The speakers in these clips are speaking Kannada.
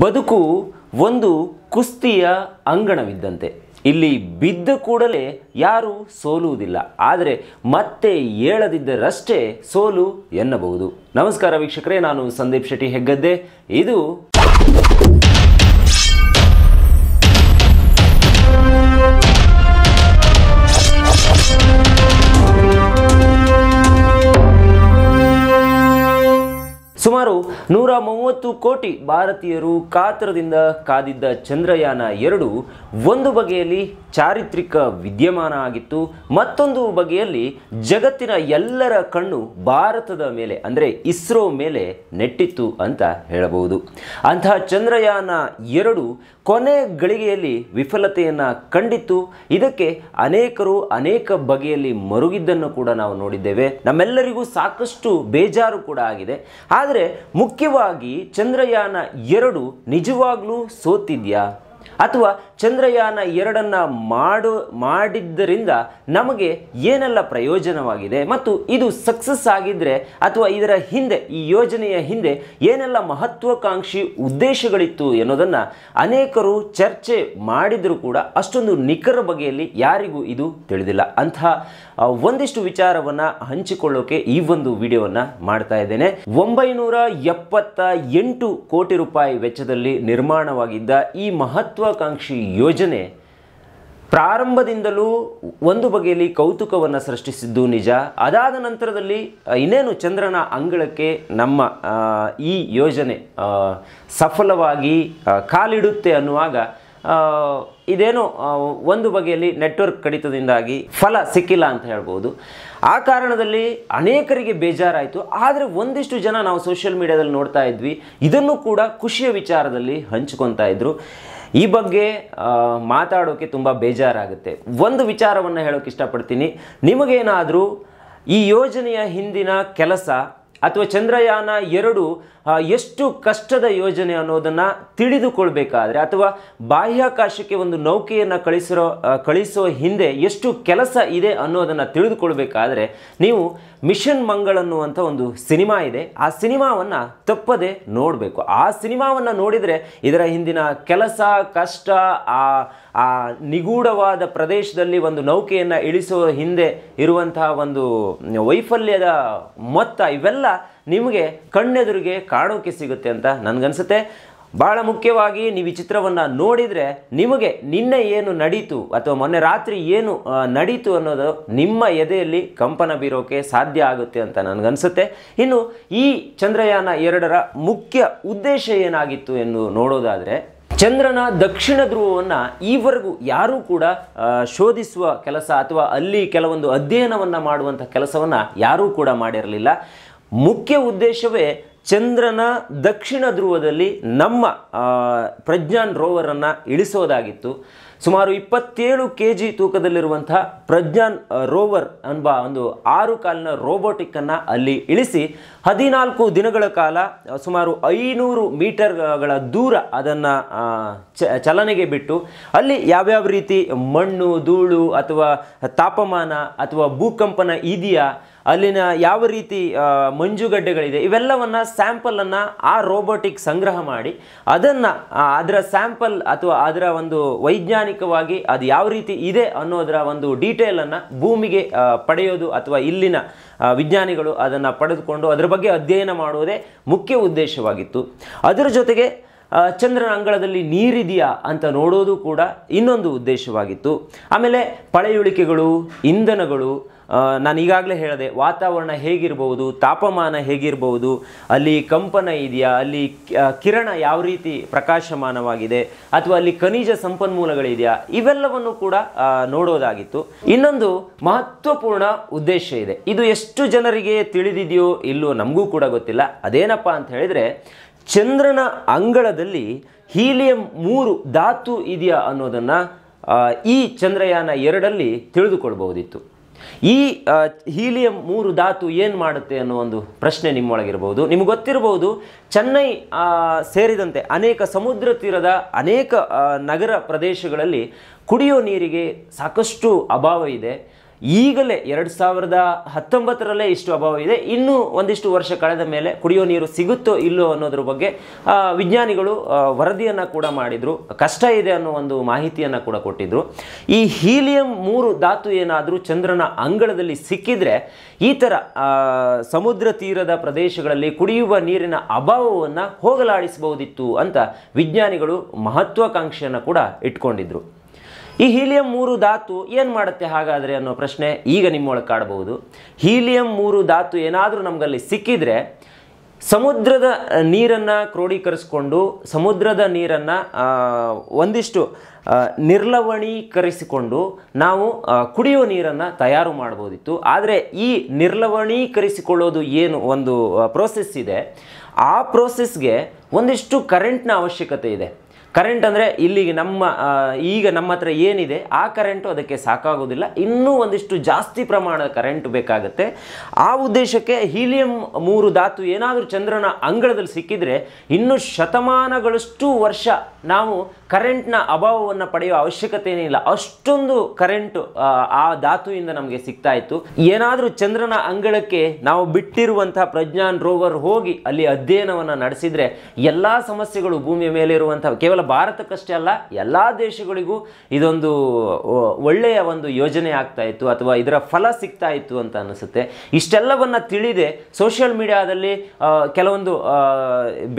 ಬದುಕು ಒಂದು ಕುಸ್ತಿಯ ಅಂಗಣವಿದ್ದಂತೆ ಇಲ್ಲಿ ಬಿದ್ದ ಕೂಡಲೇ ಯಾರೂ ಸೋಲುವುದಿಲ್ಲ ಆದರೆ ಮತ್ತೆ ಏಳದಿದ್ದರಷ್ಟೇ ಸೋಲು ಎನ್ನಬಹುದು ನಮಸ್ಕಾರ ವೀಕ್ಷಕರೇ ನಾನು ಸಂದೀಪ್ ಶೆಟ್ಟಿ ಹೆಗ್ಗದ್ದೆ ಇದು ನೂರ ಮೂವತ್ತು ಕೋಟಿ ಭಾರತೀಯರು ಕಾತರದಿಂದ ಕಾದಿದ್ದ ಚಂದ್ರಯಾನ ಎರಡು ಒಂದು ಬಗೆಯಲ್ಲಿ ಚಾರಿತ್ರಿಕ ವಿದ್ಯಮಾನ ಆಗಿತ್ತು ಮತ್ತೊಂದು ಬಗೆಯಲ್ಲಿ ಜಗತ್ತಿನ ಎಲ್ಲರ ಕಣ್ಣು ಭಾರತದ ಮೇಲೆ ಅಂದರೆ ಇಸ್ರೋ ಮೇಲೆ ನೆಟ್ಟಿತ್ತು ಅಂತ ಹೇಳಬಹುದು ಅಂತಹ ಚಂದ್ರಯಾನ ಎರಡು ಕೊನೆ ಗಳಿಗೆಯಲ್ಲಿ ವಿಫಲತೆಯನ್ನು ಕಂಡಿತ್ತು ಇದಕ್ಕೆ ಅನೇಕರು ಅನೇಕ ಬಗೆಯಲ್ಲಿ ಮರುಗಿದ್ದನ್ನು ಕೂಡ ನಾವು ನೋಡಿದ್ದೇವೆ ನಮ್ಮೆಲ್ಲರಿಗೂ ಸಾಕಷ್ಟು ಬೇಜಾರು ಕೂಡ ಆಗಿದೆ ಆದರೆ ಮುಖ್ಯ ಮುಖ್ಯವಾಗಿ ಚಂದ್ರಯಾನ ಎರಡು ನಿಜವಾಗ್ಲೂ ಸೋತಿದ್ಯಾ ಅಥವಾ ಚಂದ್ರಯಾನ ಎರಡನ್ನು ಮಾಡು ಮಾಡಿದ್ದರಿಂದ ನಮಗೆ ಏನೆಲ್ಲ ಪ್ರಯೋಜನವಾಗಿದೆ ಮತ್ತು ಇದು ಸಕ್ಸಸ್ ಆಗಿದ್ದರೆ ಅಥವಾ ಇದರ ಹಿಂದೆ ಈ ಯೋಜನೆಯ ಹಿಂದೆ ಏನೆಲ್ಲ ಮಹತ್ವಾಕಾಂಕ್ಷಿ ಉದ್ದೇಶಗಳಿತ್ತು ಎನ್ನುವುದನ್ನು ಅನೇಕರು ಚರ್ಚೆ ಮಾಡಿದರೂ ಕೂಡ ಅಷ್ಟೊಂದು ನಿಖರ ಬಗೆಯಲ್ಲಿ ಯಾರಿಗೂ ಇದು ತಿಳಿದಿಲ್ಲ ಅಂತಹ ಒಂದಿಷ್ಟು ವಿಚಾರವನ್ನು ಹಂಚಿಕೊಳ್ಳೋಕೆ ಈ ಒಂದು ವಿಡಿಯೋವನ್ನು ಮಾಡ್ತಾ ಇದ್ದೇನೆ ಒಂಬೈನೂರ ಎಪ್ಪತ್ತ ಎಂಟು ಕೋಟಿ ರೂಪಾಯಿ ವೆಚ್ಚದಲ್ಲಿ ನಿರ್ಮಾಣವಾಗಿದ್ದ ಈ ಮಹತ್ ಮಹತ್ವಾಕಾಂಕ್ಷಿ ಯೋಜನೆ ಪ್ರಾರಂಭದಿಂದಲೂ ಒಂದು ಬಗೆಯಲ್ಲಿ ಕೌತುಕವನ್ನು ಸೃಷ್ಟಿಸಿದ್ದು ನಿಜ ಅದಾದ ನಂತರದಲ್ಲಿ ಇನ್ನೇನು ಚಂದ್ರನ ಅಂಗಳಕ್ಕೆ ನಮ್ಮ ಈ ಯೋಜನೆ ಸಫಲವಾಗಿ ಕಾಲಿಡುತ್ತೆ ಅನ್ನುವಾಗ ಇದೇನು ಒಂದು ಬಗೆಯಲ್ಲಿ ನೆಟ್ವರ್ಕ್ ಕಡಿತದಿಂದಾಗಿ ಫಲ ಸಿಕ್ಕಿಲ್ಲ ಅಂತ ಹೇಳ್ಬೋದು ಆ ಕಾರಣದಲ್ಲಿ ಅನೇಕರಿಗೆ ಬೇಜಾರಾಯಿತು ಆದರೆ ಒಂದಿಷ್ಟು ಜನ ನಾವು ಸೋಷಿಯಲ್ ಮೀಡಿಯಾದಲ್ಲಿ ನೋಡ್ತಾ ಇದ್ವಿ ಇದನ್ನು ಕೂಡ ಖುಷಿಯ ವಿಚಾರದಲ್ಲಿ ಹಂಚ್ಕೊತಾ ಇದ್ದರು ಈ ಬಗ್ಗೆ ಮಾತಾಡೋಕ್ಕೆ ತುಂಬ ಬೇಜಾರಾಗುತ್ತೆ ಒಂದು ವಿಚಾರವನ್ನು ಹೇಳೋಕ್ಕೆ ಇಷ್ಟಪಡ್ತೀನಿ ನಿಮಗೇನಾದರೂ ಈ ಯೋಜನೆಯ ಹಿಂದಿನ ಕೆಲಸ ಅಥವಾ ಚಂದ್ರಯಾನ ಎರಡು ಎಷ್ಟು ಕಷ್ಟದ ಯೋಜನೆ ಅನ್ನೋದನ್ನು ತಿಳಿದುಕೊಳ್ಬೇಕಾದ್ರೆ ಅಥವಾ ಬಾಹ್ಯಾಕಾಶಕ್ಕೆ ಒಂದು ನೌಕೆಯನ್ನು ಕಳಿಸಿರೋ ಕಳಿಸೋ ಹಿಂದೆ ಎಷ್ಟು ಕೆಲಸ ಇದೆ ಅನ್ನೋದನ್ನು ತಿಳಿದುಕೊಳ್ಬೇಕಾದ್ರೆ ನೀವು ಮಿಷನ್ ಮಂಗಳ್ ಅನ್ನುವಂಥ ಒಂದು ಸಿನಿಮಾ ಇದೆ ಆ ಸಿನಿಮಾವನ್ನು ತಪ್ಪದೆ ನೋಡಬೇಕು ಆ ಸಿನಿಮಾವನ್ನು ನೋಡಿದರೆ ಇದರ ಹಿಂದಿನ ಕೆಲಸ ಕಷ್ಟ ಆ ಆ ನಿಗೂಢವಾದ ಪ್ರದೇಶದಲ್ಲಿ ಒಂದು ನೌಕೆಯನ್ನು ಇಳಿಸುವ ಹಿಂದೆ ಇರುವಂತಹ ಒಂದು ವೈಫಲ್ಯದ ಮೊತ್ತ ಇವೆಲ್ಲ ನಿಮಗೆ ಕಣ್ಣೆದುರಿಗೆ ಕಾಣೋಕೆ ಸಿಗುತ್ತೆ ಅಂತ ನನಗನ್ಸುತ್ತೆ ಬಹಳ ಮುಖ್ಯವಾಗಿ ನೀವು ಈ ಚಿತ್ರವನ್ನು ನೋಡಿದರೆ ನಿಮಗೆ ನಿನ್ನೆ ಏನು ನಡೀತು ಅಥವಾ ಮೊನ್ನೆ ರಾತ್ರಿ ಏನು ನಡೀತು ಅನ್ನೋದು ನಿಮ್ಮ ಎದೆಯಲ್ಲಿ ಕಂಪನ ಬೀರೋಕೆ ಸಾಧ್ಯ ಆಗುತ್ತೆ ಅಂತ ನನಗನ್ಸುತ್ತೆ ಇನ್ನು ಈ ಚಂದ್ರಯಾನ ಎರಡರ ಮುಖ್ಯ ಉದ್ದೇಶ ಏನಾಗಿತ್ತು ಎಂದು ನೋಡೋದಾದರೆ ಚಂದ್ರನ ದಕ್ಷಿಣ ಧ್ರುವವನ್ನು ಈವರೆಗೂ ಯಾರೂ ಕೂಡ ಶೋಧಿಸುವ ಕೆಲಸ ಅಥವಾ ಅಲ್ಲಿ ಕೆಲವೊಂದು ಅಧ್ಯಯನವನ್ನು ಮಾಡುವಂಥ ಕೆಲಸವನ್ನು ಯಾರೂ ಕೂಡ ಮಾಡಿರಲಿಲ್ಲ ಮುಖ್ಯ ಉದ್ದೇಶವೇ ಚಂದ್ರನ ದಕ್ಷಿಣ ಧ್ರುವದಲ್ಲಿ ನಮ್ಮ ಪ್ರಜ್ಞಾನ್ ರೋವರನ್ನು ಇಳಿಸೋದಾಗಿತ್ತು ಸುಮಾರು ಇಪ್ಪತ್ತೇಳು ಕೆ ಜಿ ತೂಕದಲ್ಲಿರುವಂಥ ಪ್ರಜ್ಞಾನ್ ರೋವರ್ ಎಂಬ ಒಂದು ಆರು ಕಾಲಿನ ರೋಬೋಟಿಕ್ಕನ್ನು ಅಲ್ಲಿ ಇಳಿಸಿ ಹದಿನಾಲ್ಕು ದಿನಗಳ ಕಾಲ ಸುಮಾರು ಐನೂರು ಮೀಟರ್ಗಳ ದೂರ ಅದನ್ನು ಚಲನೆಗೆ ಬಿಟ್ಟು ಅಲ್ಲಿ ಯಾವ್ಯಾವ ರೀತಿ ಮಣ್ಣು ಧೂಳು ಅಥವಾ ತಾಪಮಾನ ಅಥವಾ ಭೂಕಂಪನ ಇದೆಯಾ ಅಲ್ಲಿನ ಯಾವ ರೀತಿ ಮಂಜುಗಡ್ಡೆಗಳಿದೆ ಇವೆಲ್ಲವನ್ನು ಸ್ಯಾಂಪಲನ್ನು ಆ ರೋಬೋಟಿಕ್ ಸಂಗ್ರಹ ಮಾಡಿ ಅದನ್ನು ಅದರ ಸ್ಯಾಂಪಲ್ ಅಥವಾ ಅದರ ಒಂದು ವೈಜ್ಞಾನಿಕವಾಗಿ ಅದು ಯಾವ ರೀತಿ ಇದೆ ಅನ್ನೋದರ ಒಂದು ಡೀಟೇಲನ್ನು ಭೂಮಿಗೆ ಪಡೆಯೋದು ಅಥವಾ ಇಲ್ಲಿನ ವಿಜ್ಞಾನಿಗಳು ಅದನ್ನು ಪಡೆದುಕೊಂಡು ಅದರ ಬಗ್ಗೆ ಅಧ್ಯಯನ ಮಾಡುವುದೇ ಮುಖ್ಯ ಉದ್ದೇಶವಾಗಿತ್ತು ಅದರ ಜೊತೆಗೆ ಚಂದ್ರನ ಅಂಗಳದಲ್ಲಿ ನೀರಿದೆಯಾ ಅಂತ ನೋಡೋದು ಕೂಡ ಇನ್ನೊಂದು ಉದ್ದೇಶವಾಗಿತ್ತು ಆಮೇಲೆ ಪಳೆಯುಳಿಕೆಗಳು ಇಂಧನಗಳು ನಾನು ಈಗಾಗಲೇ ಹೇಳಿದೆ ವಾತಾವರಣ ಹೇಗಿರಬಹುದು ತಾಪಮಾನ ಹೇಗಿರ್ಬೋದು ಅಲ್ಲಿ ಕಂಪನ ಇದೆಯಾ ಅಲ್ಲಿ ಕಿರಣ ಯಾವ ರೀತಿ ಪ್ರಕಾಶಮಾನವಾಗಿದೆ ಅಥವಾ ಅಲ್ಲಿ ಖನಿಜ ಸಂಪನ್ಮೂಲಗಳಿದೆಯಾ ಇವೆಲ್ಲವನ್ನು ಕೂಡ ನೋಡೋದಾಗಿತ್ತು ಇನ್ನೊಂದು ಮಹತ್ವಪೂರ್ಣ ಉದ್ದೇಶ ಇದೆ ಇದು ಎಷ್ಟು ಜನರಿಗೆ ತಿಳಿದಿದೆಯೋ ಇಲ್ಲೋ ನಮಗೂ ಕೂಡ ಗೊತ್ತಿಲ್ಲ ಅದೇನಪ್ಪ ಅಂತ ಹೇಳಿದರೆ ಚಂದ್ರನ ಅಂಗಳದಲ್ಲಿ ಹೀಲಿಯಂ ಮೂರು ಧಾತು ಇದೆಯಾ ಅನ್ನೋದನ್ನು ಈ ಚಂದ್ರಯಾನ ಎರಡಲ್ಲಿ ತಿಳಿದುಕೊಳ್ಬಹುದಿತ್ತು ಈ ಹೀಲಿಯಂ ಮೂರು ಧಾತು ಏನು ಮಾಡುತ್ತೆ ಅನ್ನೋ ಒಂದು ಪ್ರಶ್ನೆ ನಿಮ್ಮೊಳಗಿರ್ಬೋದು ನಿಮ್ಗೆ ಗೊತ್ತಿರ್ಬೋದು ಚೆನ್ನೈ ಸೇರಿದಂತೆ ಅನೇಕ ಸಮುದ್ರ ತೀರದ ಅನೇಕ ನಗರ ಪ್ರದೇಶಗಳಲ್ಲಿ ಕುಡಿಯೋ ನೀರಿಗೆ ಸಾಕಷ್ಟು ಅಭಾವ ಇದೆ ಈಗಲೇ ಎರಡು ಸಾವಿರದ ಹತ್ತೊಂಬತ್ತರಲ್ಲೇ ಇಷ್ಟು ಅಭಾವ ಇದೆ ಇನ್ನೂ ಒಂದಿಷ್ಟು ವರ್ಷ ಕಳೆದ ಮೇಲೆ ಕುಡಿಯೋ ನೀರು ಸಿಗುತ್ತೋ ಇಲ್ಲೋ ಅನ್ನೋದ್ರ ಬಗ್ಗೆ ವಿಜ್ಞಾನಿಗಳು ವರದಿಯನ್ನು ಕೂಡ ಮಾಡಿದರು ಕಷ್ಟ ಇದೆ ಅನ್ನೋ ಒಂದು ಮಾಹಿತಿಯನ್ನು ಕೂಡ ಕೊಟ್ಟಿದ್ದರು ಈ ಹೀಲಿಯಂ ಮೂರು ಧಾತು ಏನಾದರೂ ಚಂದ್ರನ ಅಂಗಳದಲ್ಲಿ ಸಿಕ್ಕಿದರೆ ಈ ಥರ ಸಮುದ್ರ ತೀರದ ಪ್ರದೇಶಗಳಲ್ಲಿ ಕುಡಿಯುವ ನೀರಿನ ಅಭಾವವನ್ನು ಹೋಗಲಾಡಿಸಬಹುದಿತ್ತು ಅಂತ ವಿಜ್ಞಾನಿಗಳು ಮಹತ್ವಾಕಾಂಕ್ಷೆಯನ್ನು ಕೂಡ ಇಟ್ಕೊಂಡಿದ್ರು ಈ ಹೀಲಿಯಂ ಮೂರು ಧಾತು ಏನು ಮಾಡುತ್ತೆ ಹಾಗಾದರೆ ಅನ್ನೋ ಪ್ರಶ್ನೆ ಈಗ ನಿಮ್ಮೊಳಗೆ ಕಾಡಬಹುದು ಹೀಲಿಯಂ ಮೂರು ಧಾತು ಏನಾದರೂ ನಮಗಲ್ಲಿ ಸಿಕ್ಕಿದರೆ ಸಮುದ್ರದ ನೀರನ್ನು ಕ್ರೋಢೀಕರಿಸಿಕೊಂಡು ಸಮುದ್ರದ ನೀರನ್ನು ಒಂದಿಷ್ಟು ನಿರ್ಲವಣೀಕರಿಸಿಕೊಂಡು ನಾವು ಕುಡಿಯುವ ನೀರನ್ನು ತಯಾರು ಮಾಡ್ಬೋದಿತ್ತು ಆದರೆ ಈ ನಿರ್ಲವಣೀಕರಿಸಿಕೊಳ್ಳೋದು ಏನು ಒಂದು ಪ್ರೋಸೆಸ್ ಇದೆ ಆ ಪ್ರೋಸೆಸ್ಗೆ ಒಂದಿಷ್ಟು ಕರೆಂಟ್ನ ಅವಶ್ಯಕತೆ ಇದೆ ಕರೆಂಟ್ ಅಂದರೆ ಇಲ್ಲಿಗೆ ನಮ್ಮ ಈಗ ನಮ್ಮ ಹತ್ರ ಏನಿದೆ ಆ ಕರೆಂಟು ಅದಕ್ಕೆ ಸಾಕಾಗೋದಿಲ್ಲ ಇನ್ನೂ ಒಂದಿಷ್ಟು ಜಾಸ್ತಿ ಪ್ರಮಾಣದ ಕರೆಂಟ್ ಬೇಕಾಗುತ್ತೆ ಆ ಉದ್ದೇಶಕ್ಕೆ ಹೀಲಿಯಂ ಮೂರು ಧಾತು ಏನಾದರೂ ಚಂದ್ರನ ಅಂಗಳದಲ್ಲಿ ಸಿಕ್ಕಿದರೆ ಇನ್ನೂ ಶತಮಾನಗಳಷ್ಟು ವರ್ಷ ನಾವು ಕರೆಂಟ್ನ ಅಭಾವವನ್ನು ಪಡೆಯುವ ಅವಶ್ಯಕತೆ ಏನಿಲ್ಲ ಅಷ್ಟೊಂದು ಕರೆಂಟ್ ಆ ಧಾತುವಿಂದ ನಮಗೆ ಸಿಗ್ತಾ ಇತ್ತು ಏನಾದರೂ ಚಂದ್ರನ ಅಂಗಳಕ್ಕೆ ನಾವು ಬಿಟ್ಟಿರುವಂತಹ ಪ್ರಜ್ಞಾನ್ ರೋವರ್ ಹೋಗಿ ಅಲ್ಲಿ ಅಧ್ಯಯನವನ್ನು ನಡೆಸಿದ್ರೆ ಎಲ್ಲ ಸಮಸ್ಯೆಗಳು ಭೂಮಿಯ ಮೇಲೆ ಇರುವಂತಹ ಕೇವಲ ಭಾರತಕ್ಕಷ್ಟೇ ಅಲ್ಲ ಎಲ್ಲ ದೇಶಗಳಿಗೂ ಇದೊಂದು ಒಳ್ಳೆಯ ಒಂದು ಯೋಜನೆ ಆಗ್ತಾ ಇತ್ತು ಅಥವಾ ಇದರ ಫಲ ಸಿಗ್ತಾ ಇತ್ತು ಅಂತ ಅನಿಸುತ್ತೆ ಇಷ್ಟೆಲ್ಲವನ್ನು ತಿಳಿದೆ ಸೋಷಿಯಲ್ ಮೀಡಿಯಾದಲ್ಲಿ ಕೆಲವೊಂದು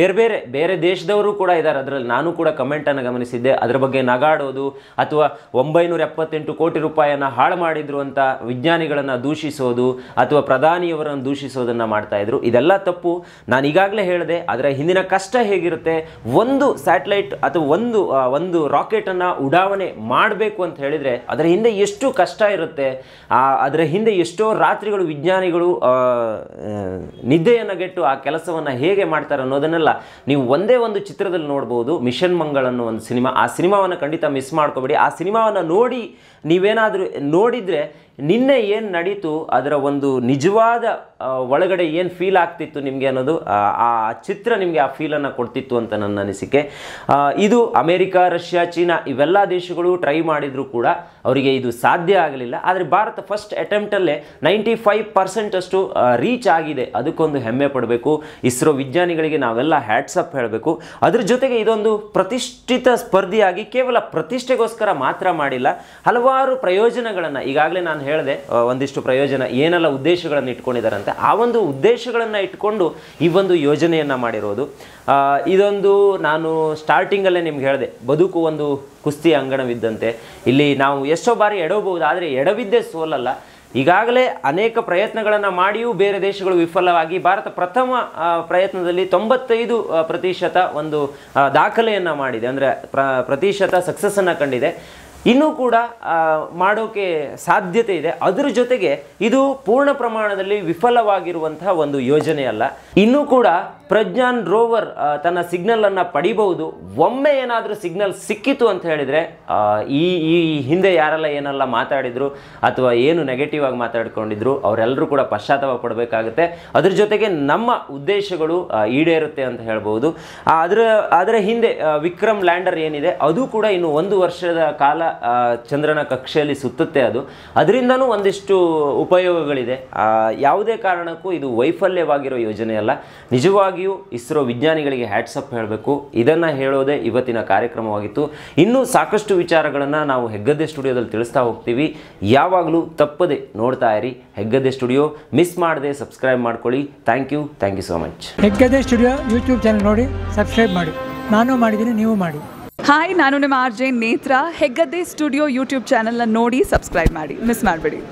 ಬೇರೆ ಬೇರೆ ಬೇರೆ ದೇಶದವರು ಕೂಡ ಇದ್ದಾರೆ ಅದರಲ್ಲಿ ನಾನು ಕೂಡ ಕಮೆಂಟನ್ನು ಗಮನಿಸಿ ಗಮನಿಸಿದ್ದೆ ಅದರ ಬಗ್ಗೆ ನಗಾಡೋದು ಅಥವಾ ಒಂಬೈನೂರ ಎಪ್ಪತ್ತೆಂಟು ಕೋಟಿ ರೂಪಾಯಿಯನ್ನು ಹಾಳು ಮಾಡಿದ್ರು ಅಂತ ವಿಜ್ಞಾನಿಗಳನ್ನು ದೂಷಿಸೋದು ಅಥವಾ ಪ್ರಧಾನಿಯವರನ್ನು ದೂಷಿಸೋದನ್ನು ಇದ್ರು ಇದೆಲ್ಲ ತಪ್ಪು ನಾನು ಈಗಾಗಲೇ ಹೇಳಿದೆ ಅದರ ಹಿಂದಿನ ಕಷ್ಟ ಹೇಗಿರುತ್ತೆ ಒಂದು ಸ್ಯಾಟಲೈಟ್ ಅಥವಾ ಒಂದು ಒಂದು ರಾಕೆಟನ್ನು ಉಡಾವಣೆ ಮಾಡಬೇಕು ಅಂತ ಹೇಳಿದರೆ ಅದರ ಹಿಂದೆ ಎಷ್ಟು ಕಷ್ಟ ಇರುತ್ತೆ ಅದರ ಹಿಂದೆ ಎಷ್ಟೋ ರಾತ್ರಿಗಳು ವಿಜ್ಞಾನಿಗಳು ನಿದ್ದೆಯನ್ನು ಗೆಟ್ಟು ಆ ಕೆಲಸವನ್ನು ಹೇಗೆ ಮಾಡ್ತಾರೆ ಅನ್ನೋದನ್ನೆಲ್ಲ ನೀವು ಒಂದೇ ಒಂದು ಚಿತ್ರದಲ್ಲಿ ನೋಡ್ಬೋದು ಮಿಷನ್ ಮಂಗಳನ್ನು ಒಂದು ಸಿನಿಮಾ ಆ ಸಿನಿಮಾವನ್ನು ಖಂಡಿತ ಮಿಸ್ ಮಾಡ್ಕೋಬೇಡಿ ಆ ಸಿನಿಮಾವನ್ನು ನೋಡಿ ನೀವೇನಾದರೂ ನೋಡಿದರೆ ನಿನ್ನೆ ಏನು ನಡೀತು ಅದರ ಒಂದು ನಿಜವಾದ ಒಳಗಡೆ ಏನು ಫೀಲ್ ಆಗ್ತಿತ್ತು ನಿಮಗೆ ಅನ್ನೋದು ಆ ಚಿತ್ರ ನಿಮಗೆ ಆ ಫೀಲನ್ನು ಕೊಡ್ತಿತ್ತು ಅಂತ ನನ್ನ ಅನಿಸಿಕೆ ಇದು ಅಮೆರಿಕ ರಷ್ಯಾ ಚೀನಾ ಇವೆಲ್ಲ ದೇಶಗಳು ಟ್ರೈ ಮಾಡಿದರೂ ಕೂಡ ಅವರಿಗೆ ಇದು ಸಾಧ್ಯ ಆಗಲಿಲ್ಲ ಆದರೆ ಭಾರತ ಫಸ್ಟ್ ಅಟೆಂಪ್ಟಲ್ಲೇ ನೈಂಟಿ ಫೈವ್ ಪರ್ಸೆಂಟ್ ಅಷ್ಟು ರೀಚ್ ಆಗಿದೆ ಅದಕ್ಕೊಂದು ಹೆಮ್ಮೆ ಪಡಬೇಕು ಇಸ್ರೋ ವಿಜ್ಞಾನಿಗಳಿಗೆ ನಾವೆಲ್ಲ ಹ್ಯಾಟ್ಸಪ್ ಹೇಳಬೇಕು ಅದ್ರ ಜೊತೆಗೆ ಇದೊಂದು ಪ್ರತಿಷ್ಠಿತ ಸ್ಪರ್ಧಿಯಾಗಿ ಕೇವಲ ಪ್ರತಿಷ್ಠೆಗೋಸ್ಕರ ಮಾತ್ರ ಮಾಡಿಲ್ಲ ಹಲವಾರು ಪ್ರಯೋಜನಗಳನ್ನು ಈಗಾಗಲೇ ನಾನು ನಾನು ಹೇಳಿದೆ ಒಂದಿಷ್ಟು ಪ್ರಯೋಜನ ಏನೆಲ್ಲ ಉದ್ದೇಶಗಳನ್ನು ಇಟ್ಕೊಂಡಿದ್ದಾರಂತೆ ಆ ಒಂದು ಉದ್ದೇಶಗಳನ್ನು ಇಟ್ಕೊಂಡು ಈ ಒಂದು ಯೋಜನೆಯನ್ನು ಮಾಡಿರೋದು ಇದೊಂದು ನಾನು ಸ್ಟಾರ್ಟಿಂಗಲ್ಲೇ ನಿಮ್ಗೆ ಹೇಳಿದೆ ಬದುಕು ಒಂದು ಕುಸ್ತಿ ಅಂಗಣವಿದ್ದಂತೆ ಇಲ್ಲಿ ನಾವು ಎಷ್ಟೋ ಬಾರಿ ಎಡಬಹುದು ಆದರೆ ಎಡವಿದ್ದೆ ಸೋಲಲ್ಲ ಈಗಾಗಲೇ ಅನೇಕ ಪ್ರಯತ್ನಗಳನ್ನು ಮಾಡಿಯೂ ಬೇರೆ ದೇಶಗಳು ವಿಫಲವಾಗಿ ಭಾರತ ಪ್ರಥಮ ಪ್ರಯತ್ನದಲ್ಲಿ ತೊಂಬತ್ತೈದು ಪ್ರತಿಶತ ಒಂದು ದಾಖಲೆಯನ್ನು ಮಾಡಿದೆ ಅಂದರೆ ಪ್ರ ಪ್ರತಿಶತ ಸಕ್ಸಸ್ಸನ್ನು ಕಂಡಿದೆ ಇನ್ನೂ ಕೂಡ ಮಾಡೋಕೆ ಸಾಧ್ಯತೆ ಇದೆ ಅದರ ಜೊತೆಗೆ ಇದು ಪೂರ್ಣ ಪ್ರಮಾಣದಲ್ಲಿ ವಿಫಲವಾಗಿರುವಂತಹ ಒಂದು ಯೋಜನೆ ಅಲ್ಲ ಇನ್ನೂ ಕೂಡ ಪ್ರಜ್ಞಾನ್ ರೋವರ್ ತನ್ನ ಸಿಗ್ನಲ್ ಅನ್ನು ಪಡಿಬಹುದು ಒಮ್ಮೆ ಏನಾದರೂ ಸಿಗ್ನಲ್ ಸಿಕ್ಕಿತು ಅಂತ ಹೇಳಿದರೆ ಈ ಈ ಹಿಂದೆ ಯಾರೆಲ್ಲ ಏನೆಲ್ಲ ಮಾತಾಡಿದ್ರು ಅಥವಾ ಏನು ನೆಗೆಟಿವ್ ಆಗಿ ಮಾತಾಡ್ಕೊಂಡಿದ್ರು ಅವರೆಲ್ಲರೂ ಕೂಡ ಪಶ್ಚಾತ್ತಾಪ ಪಡಬೇಕಾಗುತ್ತೆ ಅದ್ರ ಜೊತೆಗೆ ನಮ್ಮ ಉದ್ದೇಶಗಳು ಈಡೇರುತ್ತೆ ಅಂತ ಹೇಳ್ಬೋದು ಅದರ ಅದರ ಹಿಂದೆ ವಿಕ್ರಮ್ ಲ್ಯಾಂಡರ್ ಏನಿದೆ ಅದು ಕೂಡ ಇನ್ನು ಒಂದು ವರ್ಷದ ಕಾಲ ಚಂದ್ರನ ಕಕ್ಷೆಯಲ್ಲಿ ಸುತ್ತುತ್ತೆ ಅದು ಅದರಿಂದನೂ ಒಂದಿಷ್ಟು ಉಪಯೋಗಗಳಿದೆ ಯಾವುದೇ ಕಾರಣಕ್ಕೂ ಇದು ವೈಫಲ್ಯವಾಗಿರೋ ಯೋಜನೆ ಅಲ್ಲ ನಿಜವಾಗಿಯೂ ಇಸ್ರೋ ವಿಜ್ಞಾನಿಗಳಿಗೆ ಹ್ಯಾಟ್ಸಪ್ ಹೇಳಬೇಕು ಇದನ್ನು ಹೇಳೋದೇ ಇವತ್ತಿನ ಕಾರ್ಯಕ್ರಮವಾಗಿತ್ತು ಇನ್ನೂ ಸಾಕಷ್ಟು ವಿಚಾರಗಳನ್ನು ನಾವು ಹೆಗ್ಗದ್ದೆ ಸ್ಟುಡಿಯೋದಲ್ಲಿ ತಿಳಿಸ್ತಾ ಹೋಗ್ತೀವಿ ಯಾವಾಗಲೂ ತಪ್ಪದೆ ನೋಡ್ತಾ ಇರಿ ಹೆಗ್ಗದ್ದೆ ಸ್ಟುಡಿಯೋ ಮಿಸ್ ಮಾಡದೆ ಸಬ್ಸ್ಕ್ರೈಬ್ ಮಾಡ್ಕೊಳ್ಳಿ thank you thank you so much Heggade studio YouTube channel ನೋಡಿ ಸಬ್ಸ್ಕ್ರೈಬ್ ಮಾಡಿ ನಾನು ಮಾಡಿದ್ದೀನಿ ನೀವು ಮಾಡಿ ಹಾಯ್ ನಾನು ನಿಮ್ಮ ಆರ್ ಜೆ ನೇತ್ರ ಹೆಗ್ಗದ್ದೆ ಸ್ಟುಡಿಯೋ ಯೂಟ್ಯೂಬ್ ಚಾನಲ್ನ ನೋಡಿ ಸಬ್ಸ್ಕ್ರೈಬ್ ಮಾಡಿ ಮಿಸ್ ಮಾಡಬೇಡಿ